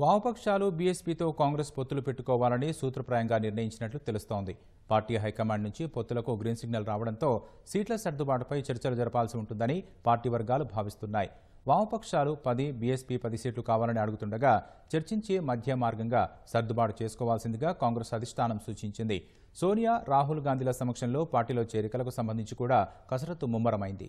వామపక్షాలు బీఎస్పీతో కాంగ్రెస్ పొత్తులు పెట్టుకోవాలని సూత్రప్రాయంగా నిర్ణయించినట్లు తెలుస్తోంది పార్టీ హైకమాండ్ నుంచి పొత్తులకు గ్రీన్ సిగ్నల్ రావడంతో సీట్ల సర్దుబాటుపై చర్చలు జరపాల్సి ఉంటుందని పార్టీ వర్గాలు భావిస్తున్నాయి వామపక్షాలు పది బీఎస్పీ పది సీట్లు కావాలని అడుగుతుండగా చర్చించి మధ్య మార్గంగా సర్దుబాటు చేసుకోవాల్సిందిగా కాంగ్రెస్ అధిష్టానం సూచించింది సోనియా రాహుల్ గాంధీల సమక్షంలో పార్టీలో చేరికలకు సంబంధించి కూడా కసరత్తు ముమ్మరమైంది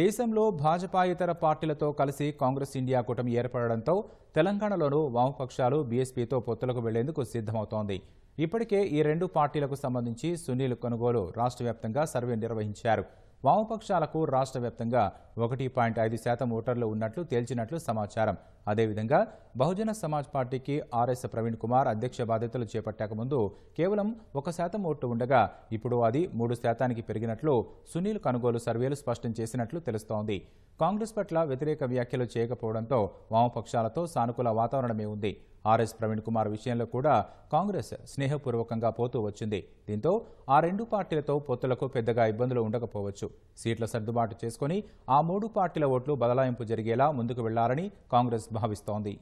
దేశంలో భాజపాయేతర పార్టీలతో కలిసి కాంగ్రెస్ ఇండియా కూటమి ఏర్పడడంతో తెలంగాణలోనూ వామపక్షాలు బీఎస్పీతో పొత్తులకు వెళ్లేందుకు సిద్దమవుతోంది ఇప్పటికే ఈ రెండు పార్టీలకు సంబంధించి సునీల్ కొనుగోలు రాష్ట్ర సర్వే నిర్వహించారు వామపక్షాలకు రాష్ట్ర వ్యాప్తంగా ఒకటి పాయింట్ ఐదు శాతం ఓటర్లు ఉన్నట్లు తేల్చినట్లు సమాచారం అదేవిధంగా బహుజన సమాజ్ పార్టీకి ఆర్ఎస్ ప్రవీణ్ కుమార్ అధ్యక్ష బాధ్యతలు చేపట్టాక ముందు కేవలం ఒక శాతం ఓట్లు ఉండగా ఇప్పుడు అది మూడు శాతానికి పెరిగినట్లు సునీల్ కనుగోలు సర్వేలు స్పష్టం చేసినట్లు తెలుస్తోంది కాంగ్రెస్ పట్ల వ్యతిరేక వ్యాఖ్యలు చేయకపోవడంతో వామపక్షాలతో సానుకూల వాతావరణమే ఉంది ఆర్ఎస్ ప్రవీణ్ కుమార్ విషయంలో కూడా కాంగ్రెస్ స్నేహపూర్వకంగా పోతూ వచ్చింది దీంతో ఆ రెండు పార్టీలతో పొత్తులకు పెద్దగా ఇబ్బందులు ఉండకపోవచ్చు సీట్ల సర్దుబాటు చేసుకుని ఆ మూడు పార్టీల ఓట్లు బదలాయింపు జరిగేలా ముందుకు వెళ్లాలని కాంగ్రెస్ భావిస్తోంది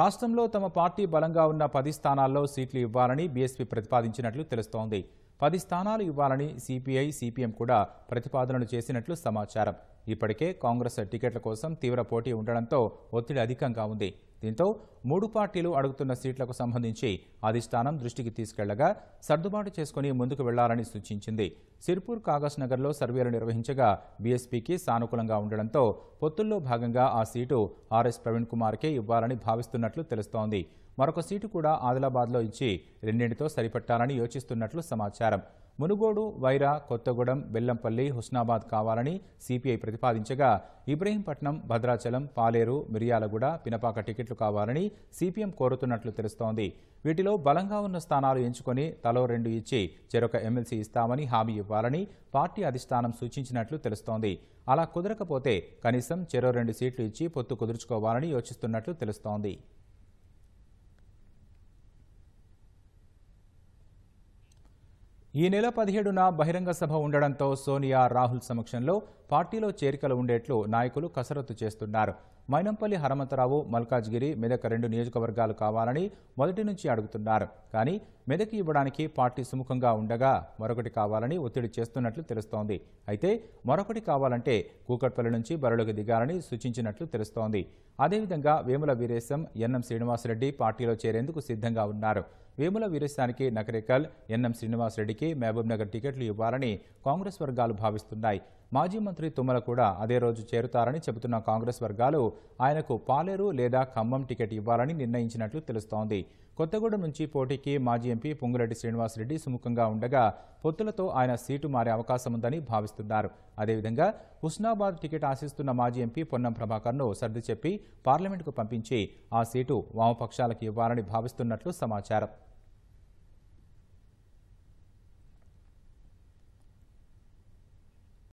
రాష్ట్రంలో తమ పార్టీ బలంగా ఉన్న పది స్థానాల్లో సీట్లు ఇవ్వాలని బీఎస్పీ ప్రతిపాదించినట్లు తెలుస్తోంది పది స్థానాలు ఇవ్వాలని సిపిఐ సిపిఎం కూడా ప్రతిపాదనలు చేసినట్లు సమాచారం ఇప్పటికే కాంగ్రెస్ టికెట్ల కోసం తీవ్ర పోటీ ఉండడంతో ఒత్తిడి అధికంగా ఉంది దీంతో మూడు పార్టీలు అడుగుతున్న సీట్లకు సంబంధించి అధిష్టానం దృష్టికి తీసుకెళ్లగా సర్దుబాటు చేసుకుని ముందుకు వెళ్లాలని సూచించింది సిర్పూర్ కాగజ్ నగర్లో సర్వేలు నిర్వహించగా బీఎస్పీకి సానుకూలంగా ఉండడంతో పొత్తుల్లో భాగంగా ఆ సీటు ఆర్ఎస్ ప్రవీణ్ కుమార్కే ఇవ్వాలని భావిస్తున్నట్లు తెలుస్తోంది మరొక సీటు కూడా ఆదిలాబాద్లో ఇచ్చి రెండింటితో సరిపెట్టాలని యోచిస్తున్నట్లు సమాచారం మునుగోడు వైరా కొత్తగూడెం బెల్లంపల్లి హుస్నాబాద్ కావాలని సిపిఐ ప్రతిపాదించగా ఇబ్రహీంపట్నం భద్రాచలం పాలేరు మిర్యాలగూడ పినపాక టికెట్లు కావాలని సిపిఎం కోరుతున్నట్లు తెలుస్తోంది వీటిలో బలంగా ఉన్న స్థానాలు ఎంచుకొని తలో రెండు ఇచ్చి చెరొక ఎమ్మెల్సీ ఇస్తామని హామీ ఇవ్వాలని పార్టీ అధిష్టానం సూచించినట్లు తెలుస్తోంది అలా కుదరకపోతే కనీసం చెరో రెండు సీట్లు ఇచ్చి పొత్తు కుదుర్చుకోవాలని యోచిస్తున్నట్లు తెలుస్తోంది ఈ నెల పదిహేడున బహిరంగ సభ ఉండడంతో సోనియా రాహుల్ సమక్షంలో పార్టీలో చేరికలు ఉండేట్లు నాయకులు కసరత్తు చేస్తున్నారు మైనంపల్లి హనుమంతరావు మల్కాజ్గిరి మెదక్ రెండు నియోజకవర్గాలు కావాలని మొదటి నుంచి అడుగుతున్నారు కానీ మెదక్ ఇవ్వడానికి పార్టీ సుముఖంగా ఉండగా మరొకటి కావాలని ఒత్తిడి చేస్తున్నట్లు తెలుస్తోంది అయితే మరొకటి కావాలంటే కూకట్పల్లి నుంచి బరిలోకి దిగాలని సూచించినట్లు తెలుస్తోంది అదేవిధంగా వేముల వీరేశం ఎన్ఎం శ్రీనివాసరెడ్డి పార్టీలో చేరేందుకు సిద్ధంగా ఉన్నారు వేముల వీరేశానికి నకరేకల్ ఎన్ఎం శ్రీనివాసరెడ్డికి మహబూబ్నగర్ టికెట్లు ఇవ్వాలని కాంగ్రెస్ వర్గాలు భావిస్తున్నాయి మాజీ మంత్రి మంత్రి తుమ్మల కూడా అదే రోజు చేరుతారని చెబుతున్న కాంగ్రెస్ వర్గాలు ఆయనకు పాలేరు లేదా ఖమ్మం టికెట్ ఇవ్వాలని నిర్ణయించినట్లు తెలుస్తోంది కొత్తగూడెం నుంచి పోటీకి మాజీ ఎంపీ పొంగులెడ్డి శ్రీనివాసరెడ్డి సుముఖంగా ఉండగా పొత్తులతో ఆయన సీటు మారే అవకాశం ఉందని భావిస్తున్నారు అదేవిధంగా హుస్నాబాద్ టికెట్ ఆశిస్తున్న మాజీ ఎంపీ పొన్నం ప్రభాకర్ను సర్ది చెప్పి పార్లమెంటుకు పంపించి ఆ సీటు వామపక్షాలకు ఇవ్వాలని భావిస్తున్నట్లు సమాచారం